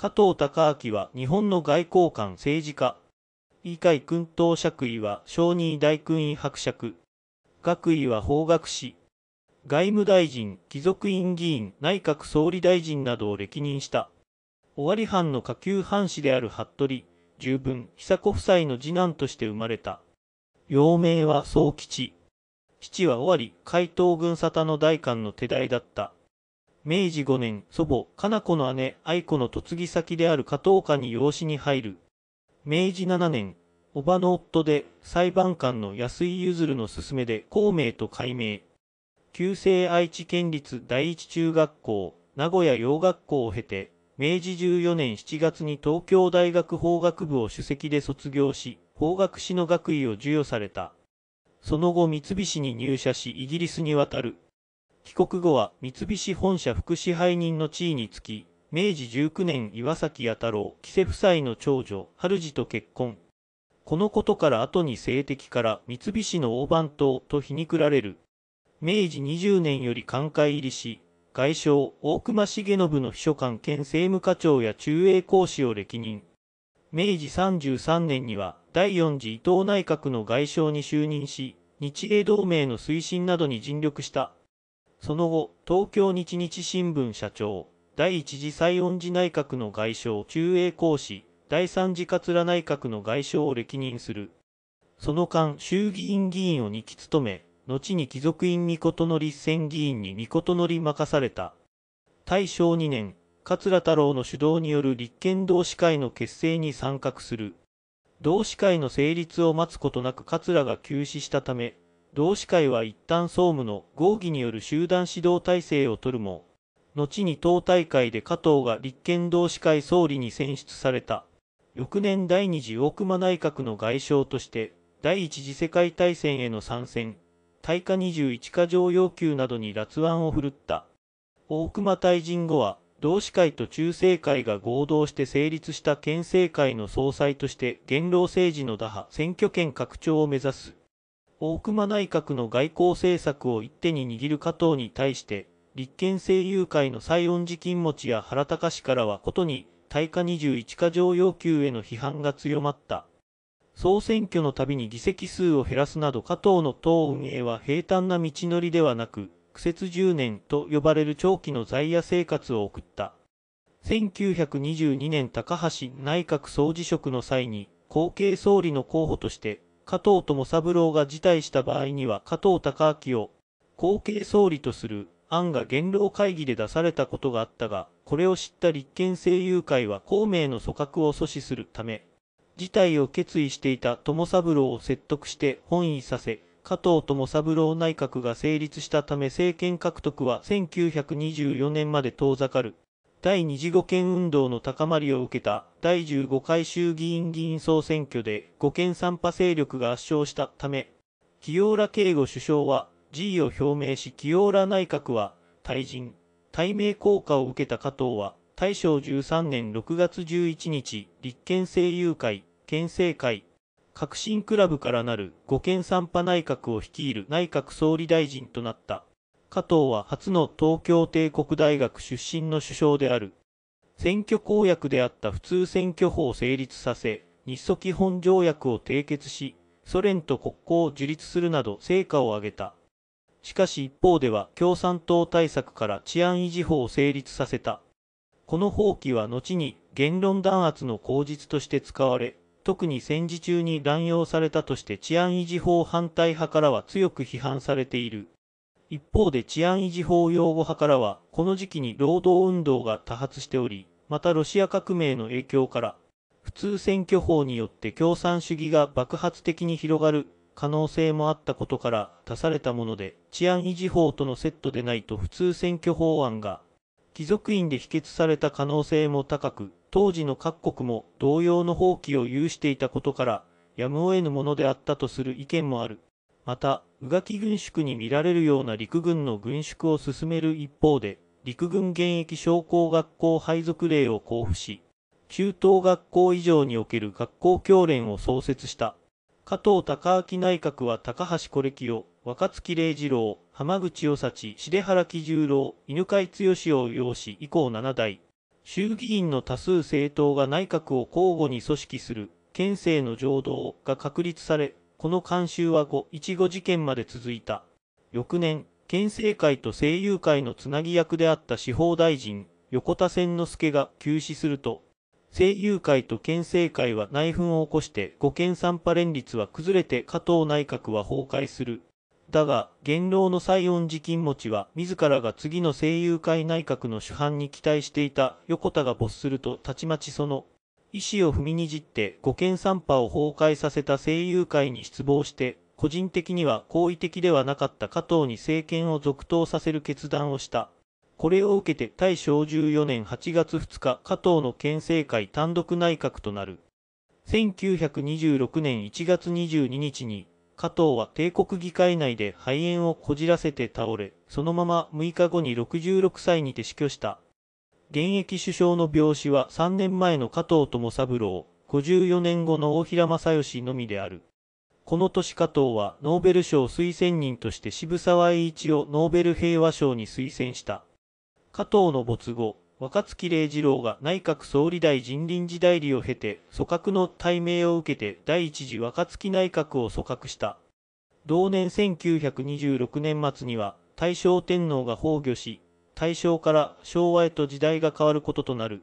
加藤隆明は日本の外交官政治家。員会君等爵位は小児大君位伯爵。学位は法学士。外務大臣、貴族院議員、内閣総理大臣などを歴任した。尾張藩の下級藩士である服部、十分、久子夫妻の次男として生まれた。幼名は宗吉。父は尾張、海東軍沙汰の大官の手代だった。明治5年、祖母、かな子の姉、愛子の嫁ぎ先である加藤家に養子に入る。明治7年、叔母の夫で裁判官の安井譲の勧めで孔明と改名。旧制愛知県立第一中学校、名古屋洋学校を経て、明治14年7月に東京大学法学部を首席で卒業し、法学士の学位を授与された。その後三菱に入社しイギリスに渡る。帰国後は三菱本社副支配人の地位につき、明治19年岩崎弥太郎、木瀬夫妻の長女、春治と結婚。このことから後に性的から三菱の大番頭と皮肉られる。明治20年より寛解入りし、外相、大隈重信の秘書官兼政務課長や中英公使を歴任。明治33年には第四次伊藤内閣の外相に就任し、日英同盟の推進などに尽力した。その後、東京日日新聞社長、第一次西恩寺内閣の外相中英公使、第三次桂内閣の外相を歴任する。その間、衆議院議員を2期務め、後に貴族院御事の立選議員に御事のり任された。大正2年、桂太郎の主導による立憲同志会の結成に参画する。同志会の成立を待つことなく桂が急死したため、同志会は一旦総務の合議による集団指導体制を取るも、後に党大会で加藤が立憲同志会総理に選出された。翌年第二次大隈内閣の外相として、第一次世界大戦への参戦、対価21か条要求などに辣腕を振るった。大隈退陣後は、同志会と中政会が合同して成立した県政会の総裁として元老政治の打破選挙権拡張を目指す。大熊内閣の外交政策を一手に握る加藤に対して、立憲政友会の西恩寺金持ちや原隆氏からはことに、対価21か条要求への批判が強まった。総選挙のたびに議席数を減らすなど加藤の党運営は平坦な道のりではなく、苦節10年と呼ばれる長期の在野生活を送った。1922年高橋内閣総辞職の際に、後継総理の候補として加藤友三郎が辞退した場合には加藤隆明を後継総理とする案が元老会議で出されたことがあったが、これを知った立憲政友会は公明の組閣を阻止するため、辞退を決意していた友三郎を説得して本位させ、加藤友三郎内閣が成立したため政権獲得は1924年まで遠ざかる。第二次五憲運動の高まりを受けた第15回衆議院議員総選挙で五権参派勢力が圧勝したため、清浦慶吾首相は辞意を表明し清浦内閣は退陣、対名効果を受けた加藤は大正13年6月11日、立憲政友会、県政会、革新クラブからなる五権参派内閣を率いる内閣総理大臣となった。加藤は初の東京帝国大学出身の首相である。選挙公約であった普通選挙法を成立させ、日ソ基本条約を締結し、ソ連と国交を樹立するなど成果を上げた。しかし一方では共産党対策から治安維持法を成立させた。この法規は後に言論弾圧の口実として使われ、特に戦時中に乱用されたとして治安維持法反対派からは強く批判されている。一方で治安維持法擁護派からは、この時期に労働運動が多発しており、またロシア革命の影響から、普通選挙法によって共産主義が爆発的に広がる可能性もあったことから出されたもので、治安維持法とのセットでないと普通選挙法案が、貴族院で否決された可能性も高く、当時の各国も同様の放棄を有していたことから、やむを得ぬものであったとする意見もある。また、宇垣軍縮に見られるような陸軍の軍縮を進める一方で、陸軍現役商工学校配属令を交付し、中等学校以上における学校教練を創設した。加藤隆明内閣は高橋是清、を、若月礼二郎、浜口与幸、重原喜十郎、犬飼剛を擁し以降7代。衆議院の多数政党が内閣を交互に組織する、県政の浄土が確立され、この慣習は後、一5事件まで続いた。翌年、県政会と政友会のつなぎ役であった司法大臣、横田千之助が急死すると、政友会と県政会は内紛を起こして五県三派連立は崩れて加藤内閣は崩壊する。だが、元老の西恩寺金持ちは自らが次の政友会内閣の主犯に期待していた横田が没するとたちまちその意師を踏みにじって五軒三波を崩壊させた声優会に失望して、個人的には好意的ではなかった加藤に政権を続投させる決断をした。これを受けて大正14年8月2日、加藤の県政会単独内閣となる。1926年1月22日に、加藤は帝国議会内で肺炎をこじらせて倒れ、そのまま6日後に66歳にて死去した。現役首相の病死は3年前の加藤智三郎、54年後の大平正義のみである。この年加藤はノーベル賞推薦人として渋沢栄一をノーベル平和賞に推薦した。加藤の没後、若月礼二郎が内閣総理大臣臨時代理を経て、組閣の対名を受けて第一次若月内閣を組閣した。同年1926年末には、大正天皇が崩御し、大正から昭和へと時代が変わることとなる。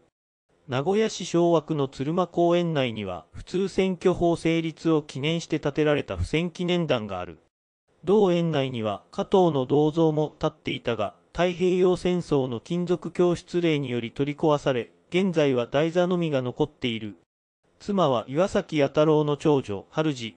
名古屋市昭和区の鶴間公園内には、普通選挙法成立を記念して建てられた不箋記念壇がある。同園内には加藤の銅像も建っていたが、太平洋戦争の金属教室令により取り壊され、現在は台座のみが残っている。妻は岩崎弥太郎の長女、春次、